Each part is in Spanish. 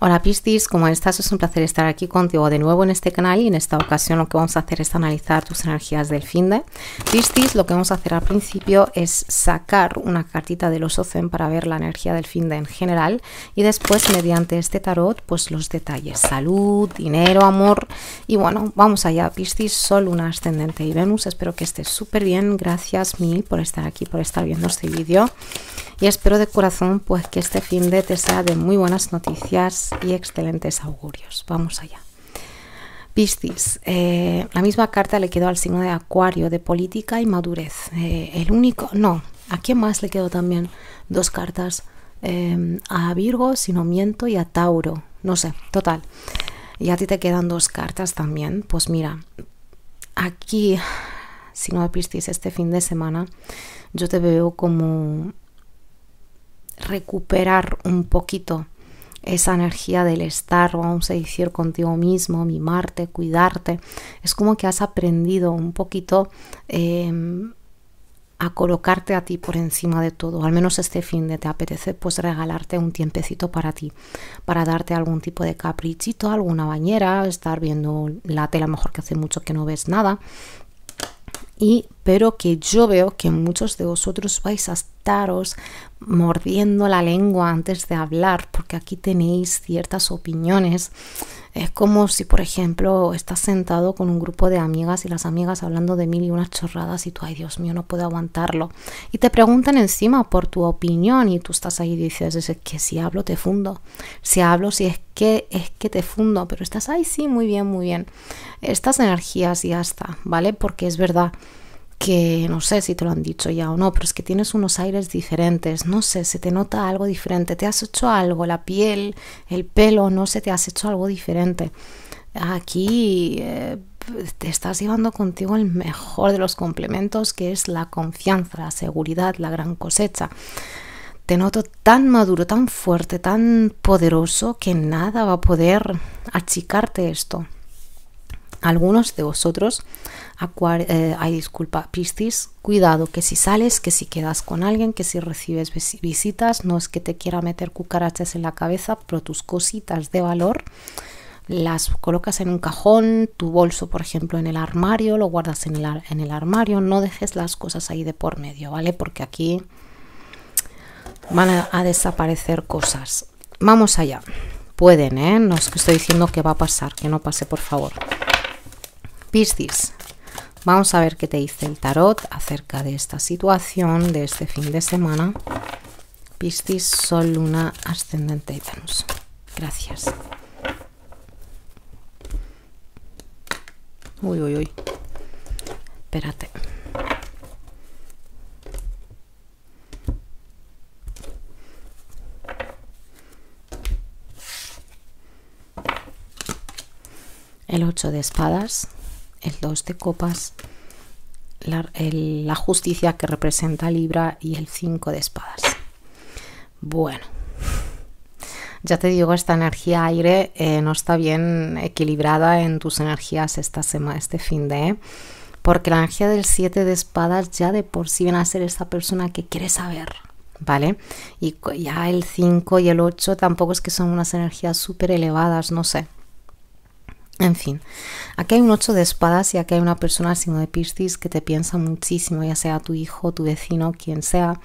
Hola Piscis, cómo estás? Es un placer estar aquí contigo de nuevo en este canal y en esta ocasión lo que vamos a hacer es analizar tus energías del fin de Piscis, lo que vamos a hacer al principio es sacar una cartita de los Ocen para ver la energía del fin de en general y después mediante este tarot pues los detalles, salud, dinero, amor y bueno, vamos allá Piscis, Sol, una Ascendente y Venus, espero que estés súper bien, gracias mil por estar aquí, por estar viendo este vídeo y espero de corazón pues que este fin de te sea de muy buenas noticias y excelentes augurios. Vamos allá. Piscis, eh, la misma carta le quedó al signo de Acuario, de política y madurez. Eh, el único, no, ¿a quién más le quedó también dos cartas? Eh, a Virgo, si no miento, y a Tauro, no sé, total. Y a ti te quedan dos cartas también. Pues mira, aquí, si no Piscis, este fin de semana, yo te veo como recuperar un poquito esa energía del estar, vamos a decir, contigo mismo, mimarte, cuidarte. Es como que has aprendido un poquito em, a colocarte a ti por encima de todo. Al menos este fin de te apetece pues regalarte un tiempecito para ti, para darte algún tipo de caprichito, alguna bañera, estar viendo la tela, mejor que hace mucho que no ves nada. Y pero que yo veo que muchos de vosotros vais a mordiendo la lengua antes de hablar, porque aquí tenéis ciertas opiniones. Es como si, por ejemplo, estás sentado con un grupo de amigas y las amigas hablando de mil y unas chorradas y tú, ay Dios mío, no puedo aguantarlo. Y te preguntan encima por tu opinión y tú estás ahí y dices, es que si hablo te fundo. Si hablo, si es que es que te fundo, pero estás ahí, sí, muy bien, muy bien. Estas energías y hasta ¿vale? Porque es verdad que no sé si te lo han dicho ya o no, pero es que tienes unos aires diferentes, no sé, se te nota algo diferente, te has hecho algo, la piel, el pelo, no sé, te has hecho algo diferente. Aquí eh, te estás llevando contigo el mejor de los complementos, que es la confianza, la seguridad, la gran cosecha. Te noto tan maduro, tan fuerte, tan poderoso, que nada va a poder achicarte esto. Algunos de vosotros, hay eh, ay disculpa, Piscis, cuidado que si sales, que si quedas con alguien, que si recibes visitas, no es que te quiera meter cucarachas en la cabeza, pero tus cositas de valor las colocas en un cajón, tu bolso, por ejemplo, en el armario, lo guardas en el, armario, no dejes las cosas ahí de por medio, ¿vale? Porque aquí van a, desaparecer cosas. Vamos allá. Pueden, ¿eh? No es estoy diciendo que va a pasar, que no pase, por favor. Piscis, vamos a ver qué te dice el tarot acerca de esta situación, de este fin de semana. Piscis, Sol, Luna, Ascendente y Venus. Gracias. Uy, uy, uy. Espérate. El 8 de espadas, el 2 de copas, la, justicia que representa Libra y el 5 de espadas. Bueno, ya te digo, esta energía aire eh, no está bien equilibrada en tus energías esta semana, este fin de... Porque la energía del 7 de espadas ya de por sí viene a ser esa persona que quiere saber, ¿vale? Y ya el 5 y el 8 tampoco es que son unas energías súper elevadas, no sé. En fin, aquí hay un 8 de espadas y aquí hay una persona al signo de Piscis que te piensa muchísimo, ya sea tu hijo, tu vecino, quien sea.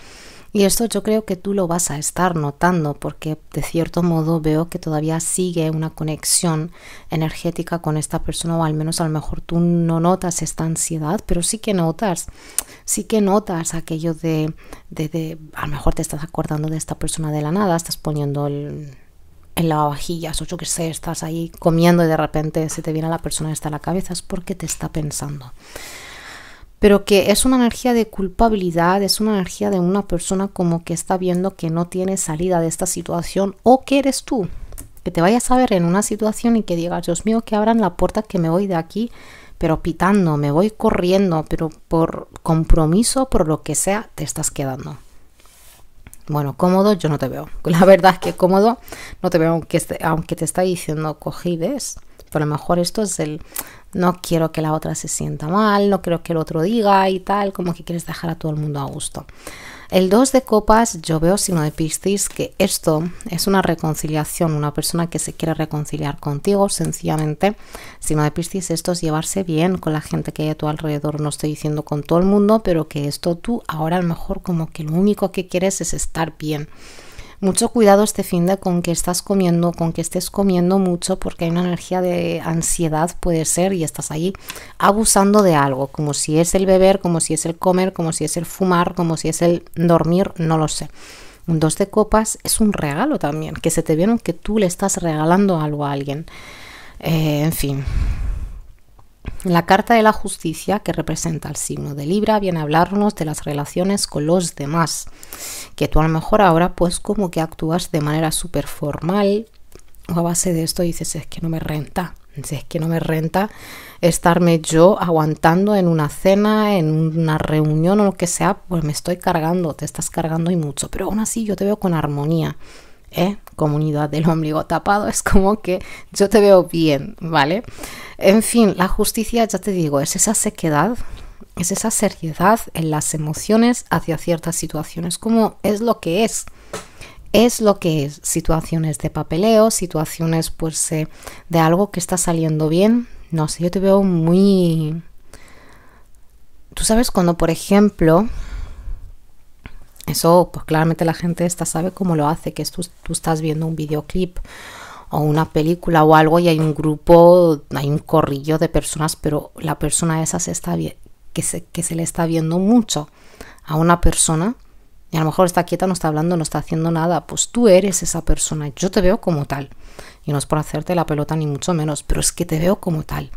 Y esto yo creo que tú lo vas a estar notando porque de cierto modo veo que todavía sigue una conexión energética con esta persona o al menos a lo mejor tú no notas esta ansiedad, pero sí que notas, sí que notas aquello de, de, de a lo mejor te estás acordando de esta persona de la nada, estás poniendo el en lavavajillas o yo que sé, estás ahí comiendo y de repente se te viene a la persona que está la cabeza, es porque te está pensando. Pero que es una energía de culpabilidad, es una energía de una persona como que está viendo que no tiene salida de esta situación o que eres tú. Que te vayas a ver en una situación y que digas, Dios mío, que abran la puerta que me voy de aquí, pero pitando, me voy corriendo, pero por compromiso, por lo que sea, te estás quedando. Bueno, cómodo yo no te veo. La verdad es que cómodo no te veo, aunque, aunque te está diciendo cogides. Pero a lo mejor esto es el no quiero que la otra se sienta mal, no quiero que el otro diga y tal, como que quieres dejar a todo el mundo a gusto. El 2 de copas yo veo sino de Piscis que esto es una reconciliación, una persona que se quiere reconciliar contigo, sencillamente. sino de Piscis esto es llevarse bien con la gente que hay a tu alrededor, no estoy diciendo con todo el mundo, pero que esto tú ahora a lo mejor como que lo único que quieres es estar bien mucho cuidado este fin de con que estás comiendo, con que estés comiendo mucho, porque hay una energía de ansiedad, puede ser, y estás ahí abusando de algo, como si es el beber, como si es el comer, como si es el fumar, como si es el dormir, no lo sé. Un dos de copas es un regalo también, que se te vieron que tú le estás regalando algo a alguien. Eh, en fin, la carta de la justicia, que representa el signo de Libra, viene a hablarnos de las relaciones con los demás, que tú a lo mejor ahora pues como que actúas de manera súper formal o a base de esto dices es que no me renta, es que no me renta estarme yo aguantando en una cena, en una reunión o lo que sea, pues me estoy cargando, te estás cargando y mucho, pero aún así yo te veo con armonía, ¿eh? comunidad del ombligo tapado, es como que yo te veo bien, ¿vale? En fin, la justicia, ya te digo, es esa sequedad, es esa seriedad en las emociones hacia ciertas situaciones, como es lo que es. Es lo que es, situaciones de papeleo, situaciones pues eh, de algo que está saliendo bien. No sé, yo te veo muy... Tú sabes cuando, por ejemplo, eso, pues claramente la gente esta sabe cómo lo hace, que tú, tú estás viendo un videoclip o una película o algo y hay un grupo, hay un corrillo de personas, pero la persona esa se está que se, que se le está viendo mucho a una persona y a lo mejor está quieta, no está hablando, no está haciendo nada, pues tú eres esa persona, yo te veo como tal. Y no es por hacerte la pelota ni mucho menos, pero es que te veo como tal.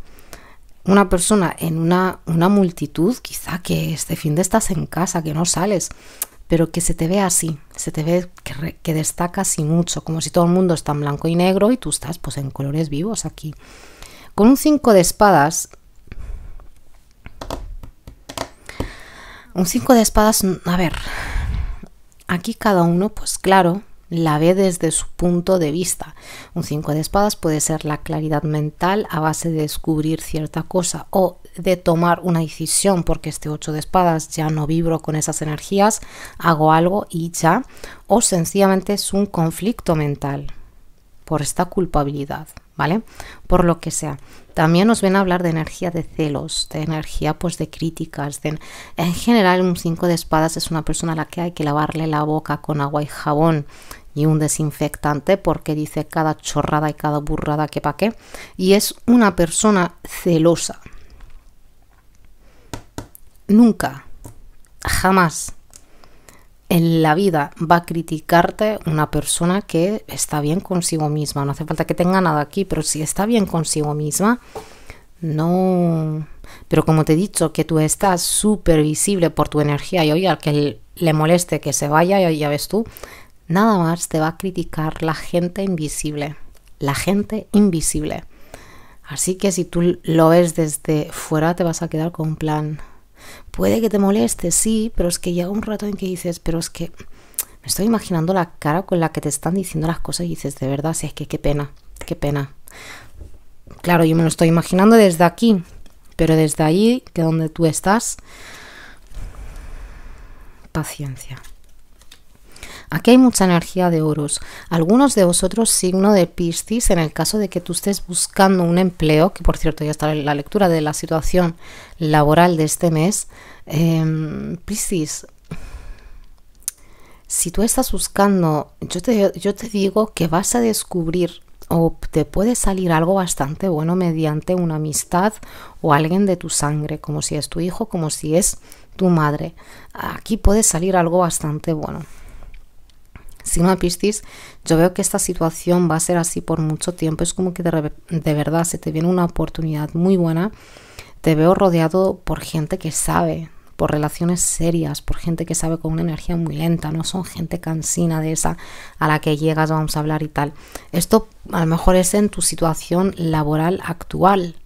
Una persona en una, una multitud, quizá que este fin de estás en casa, que no sales, pero que se te ve así, se te ve que, destaca así mucho, como si todo el mundo está en blanco y negro y tú estás pues en colores vivos aquí. Con un 5 de espadas, un 5 de espadas, a ver, aquí cada uno pues claro, la ve desde su punto de vista. Un 5 de espadas puede ser la claridad mental a base de descubrir cierta cosa o de tomar una decisión porque este 8 de espadas ya no vibro con esas energías, hago algo y ya, o sencillamente es un conflicto mental por esta culpabilidad, ¿vale? Por lo que sea. También nos ven a hablar de energía de celos, de energía pues de críticas, en general un 5 de espadas es una persona a la que hay que lavarle la boca con agua y jabón y un desinfectante porque dice cada chorrada y cada burrada que pa' qué y es una persona celosa, nunca, jamás en la vida va a criticarte una persona que está bien consigo misma. No hace falta que tenga nada aquí, pero si está bien consigo misma, no. Pero como te he dicho, que tú estás súper visible por tu energía y hoy al que le moleste que se vaya, y ya ves tú, nada más te va a criticar la gente invisible. La gente invisible. Así que si tú lo ves desde fuera, te vas a quedar con un plan. Puede que te moleste, sí, pero es que llega un rato en que dices, pero es que me estoy imaginando la cara con la que te están diciendo las cosas y dices, de verdad, si es que qué pena, qué pena. Claro, yo me lo estoy imaginando desde aquí, pero desde allí, que donde tú estás, paciencia. Aquí hay mucha energía de oros. Algunos de vosotros signo de Piscis en el caso de que tú estés buscando un empleo, que por cierto ya está en la lectura de la situación laboral de este mes. Em, Piscis, si tú estás buscando, yo te, yo te digo que vas a descubrir o te puede salir algo bastante bueno mediante una amistad o alguien de tu sangre, como si es tu hijo, como si es tu madre. Aquí puede salir algo bastante bueno. Piscis, yo veo que esta situación va a ser así por mucho tiempo. Es como que de, de verdad se te viene una oportunidad muy buena. Te veo rodeado por gente que sabe, por relaciones serias, por gente que sabe con una energía muy lenta, no son gente cansina de esa a la que llegas, vamos a hablar y tal. Esto a lo mejor es en tu situación laboral actual,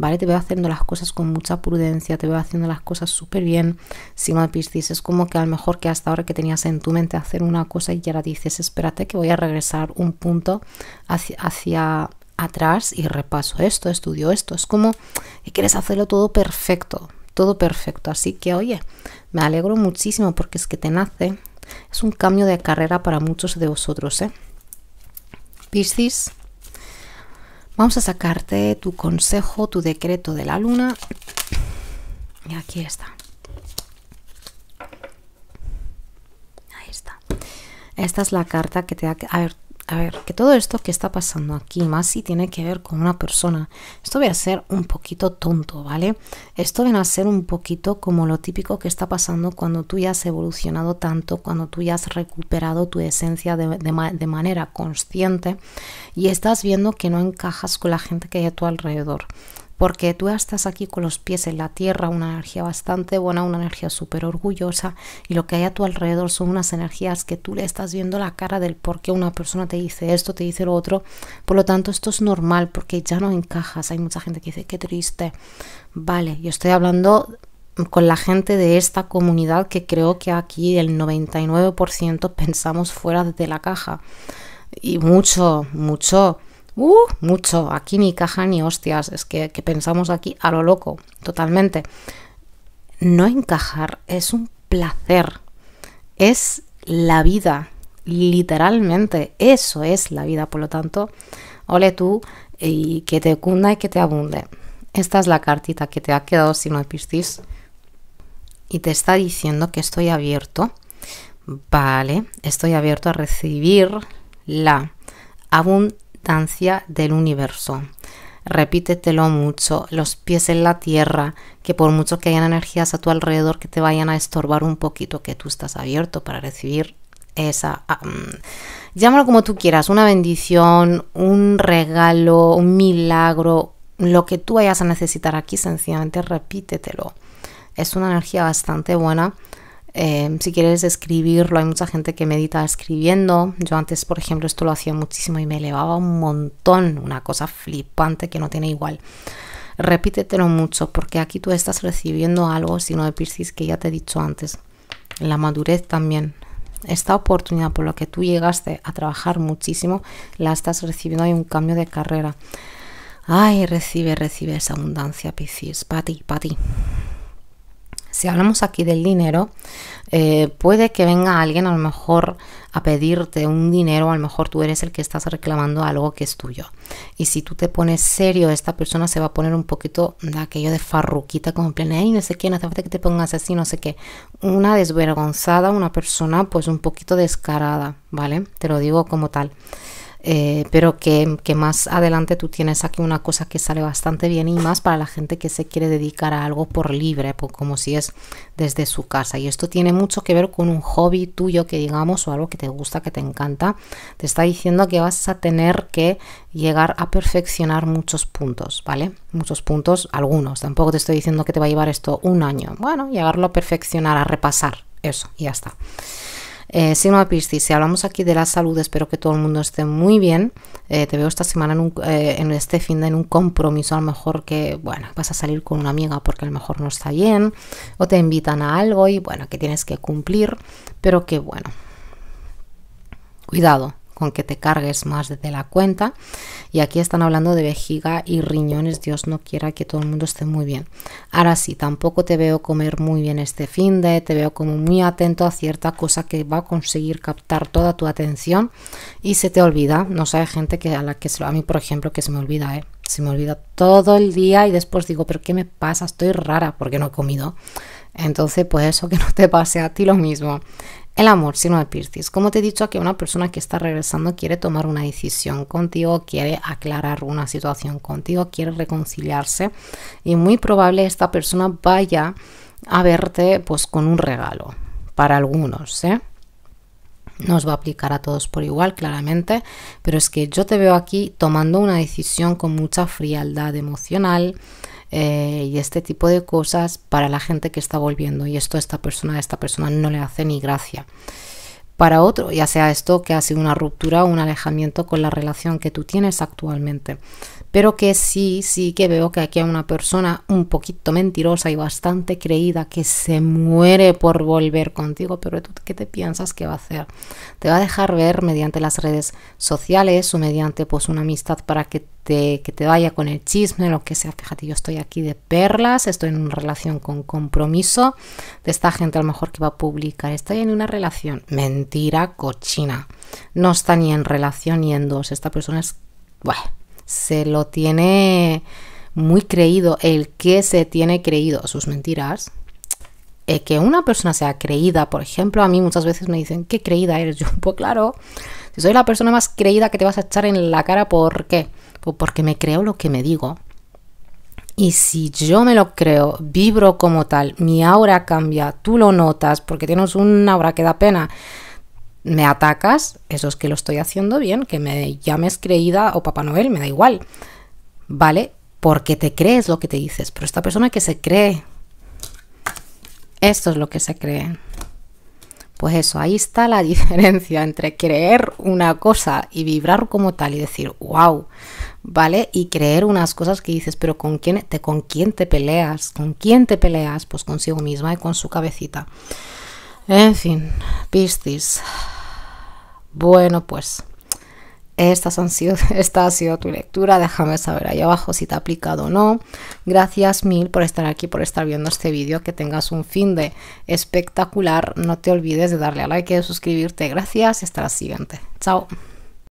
¿vale? Te veo haciendo las cosas con mucha prudencia, te veo haciendo las cosas súper bien, Si no, Piscis. Es como que a lo mejor que hasta ahora que tenías en tu mente hacer una cosa y ahora dices, espérate que voy a regresar un punto hacia, hacia atrás y repaso esto, estudio esto. Es como que quieres hacerlo todo perfecto, todo perfecto. Así que, oye, me alegro muchísimo porque es que te nace. Es un cambio de carrera para muchos de vosotros, ¿eh? Piscis Vamos a sacarte tu consejo, tu decreto de la luna. Y aquí está. Ahí está. Esta es la carta que te ha... A ver, a ver, que todo esto que está pasando aquí, más si tiene que ver con una persona, esto voy a ser un poquito tonto, ¿vale? Esto viene a ser un poquito como lo típico que está pasando cuando tú ya has evolucionado tanto, cuando tú ya has recuperado tu esencia de, de manera consciente y estás viendo que no encajas con la gente que hay a tu alrededor porque tú estás aquí con los pies en la tierra, una energía bastante buena, una energía súper orgullosa y lo que hay a tu alrededor son unas energías que tú le estás viendo la cara del por qué una persona te dice esto, te dice lo otro, por lo tanto esto es normal porque ya no encajas, hay mucha gente que dice qué triste, vale, yo estoy hablando con la gente de esta comunidad que creo que aquí el 99% pensamos fuera de la caja y mucho, mucho Uh, mucho, aquí ni caja ni hostias, es que, pensamos aquí a lo loco, totalmente. No encajar es un placer, es la vida, literalmente, eso es la vida, por lo tanto, ole tú y que te cunda y que te abunde. Esta es la cartita que te ha quedado si no piscis y te está diciendo que estoy abierto. Vale, estoy abierto a recibir la abundancia del universo. Repítetelo mucho, los pies en la tierra, que por mucho que hayan energías a tu alrededor que te vayan a estorbar un poquito, que tú estás abierto para recibir esa... Ah, mm, llámalo como tú quieras, una bendición, un regalo, un milagro, lo que tú vayas a necesitar aquí, sencillamente repítetelo. Es una energía bastante buena Em, si quieres escribirlo, hay mucha gente que medita escribiendo. Yo antes, por ejemplo, esto lo hacía muchísimo y me elevaba un montón, una cosa flipante que no tiene igual. Repítetelo mucho porque aquí tú estás recibiendo algo, sino de Piscis, que ya te he dicho antes. La madurez también. Esta oportunidad por la que tú llegaste a trabajar muchísimo, la estás recibiendo. Hay un cambio de carrera. Ay, recibe, recibe esa abundancia, Piscis. Para ti, para ti si hablamos aquí del dinero, eh, puede que venga alguien a lo mejor a pedirte un dinero, a lo mejor tú eres el que estás reclamando algo que es tuyo. Y si tú te pones serio, esta persona se va a poner un poquito de aquello de farruquita, como en plan, no sé quién, no hace falta que te pongas así, no sé qué. Una desvergonzada, una persona pues un poquito descarada, ¿vale? Te lo digo como tal. Eh, pero que, que, más adelante tú tienes aquí una cosa que sale bastante bien y más para la gente que se quiere dedicar a algo por libre, como si es desde su casa. Y esto tiene mucho que ver con un hobby tuyo que digamos o algo que te gusta, que te encanta. Te está diciendo que vas a tener que llegar a perfeccionar muchos puntos, ¿vale? Muchos puntos, algunos. Tampoco te estoy diciendo que te va a llevar esto un año. Bueno, llegarlo a perfeccionar, a repasar. Eso, y ya está. Eh, si hablamos aquí de la salud, espero que todo el mundo esté muy bien. Eh, te veo esta semana en, un, eh, en este fin de en un compromiso, a lo mejor que, bueno, vas a salir con una amiga porque a lo mejor no está bien, o te invitan a algo y, bueno, que tienes que cumplir, pero que, bueno, cuidado, con que te cargues más de la cuenta. Y aquí están hablando de vejiga y riñones, Dios no quiera que todo el mundo esté muy bien. Ahora sí, tampoco te veo comer muy bien este fin de, te veo como muy atento a cierta cosa que va a conseguir captar toda tu atención y se te olvida. No sé, gente que a la que se, a mí, por ejemplo, que se me olvida, ¿eh? se me olvida todo el día y después digo, pero ¿qué me pasa? Estoy rara porque no he comido. Entonces, pues eso que no te pase a ti lo mismo el amor sino de Piscis, Como te he dicho, que una persona que está regresando quiere tomar una decisión contigo, quiere aclarar una situación contigo, quiere reconciliarse y muy probable esta persona vaya a verte pues con un regalo para algunos, ¿eh? os va a aplicar a todos por igual, claramente, pero es que yo te veo aquí tomando una decisión con mucha frialdad emocional, eh, y este tipo de cosas para la gente que está volviendo. Y esto a esta persona, a esta persona no le hace ni gracia. Para otro, ya sea esto que ha sido una ruptura o un alejamiento con la relación que tú tienes actualmente pero que sí, sí que veo que aquí hay una persona un poquito mentirosa y bastante creída que se muere por volver contigo, pero tú qué te piensas que va a hacer? Te va a dejar ver mediante las redes sociales o mediante pues una amistad para que te, que te vaya con el chisme, lo que sea. Fíjate, yo estoy aquí de perlas, estoy en una relación con compromiso de esta gente a lo mejor que va a publicar, estoy en una relación mentira cochina. No está ni en relación ni en dos, esta persona es se lo tiene muy creído, el que se tiene creído sus mentiras, que una persona sea creída, por ejemplo, a mí muchas veces me dicen, ¿qué creída eres? Yo, pues claro, si soy la persona más creída que te vas a echar en la cara, ¿por qué? Pues porque me creo lo que me digo. Y si yo me lo creo, vibro como tal, mi aura cambia, tú lo notas porque tienes una aura que da pena me atacas, eso es que lo estoy haciendo bien, que me llames creída o Papá Noel, me da igual, ¿vale? Porque te crees lo que te dices, pero esta persona que se cree, esto es lo que se cree. Pues eso, ahí está la diferencia entre creer una cosa y vibrar como tal y decir, wow, ¿vale? Y creer unas cosas que dices, pero ¿con quién te, con quién te peleas? ¿Con quién te peleas? Pues consigo misma y con su cabecita. En fin, Piscis. Bueno, pues esta ha sido tu lectura. Déjame saber ahí abajo si te ha aplicado o no. Gracias mil por estar aquí, por estar viendo este vídeo. Que tengas un fin de espectacular. No te olvides de darle a like y de suscribirte. Gracias y hasta la siguiente. Chao.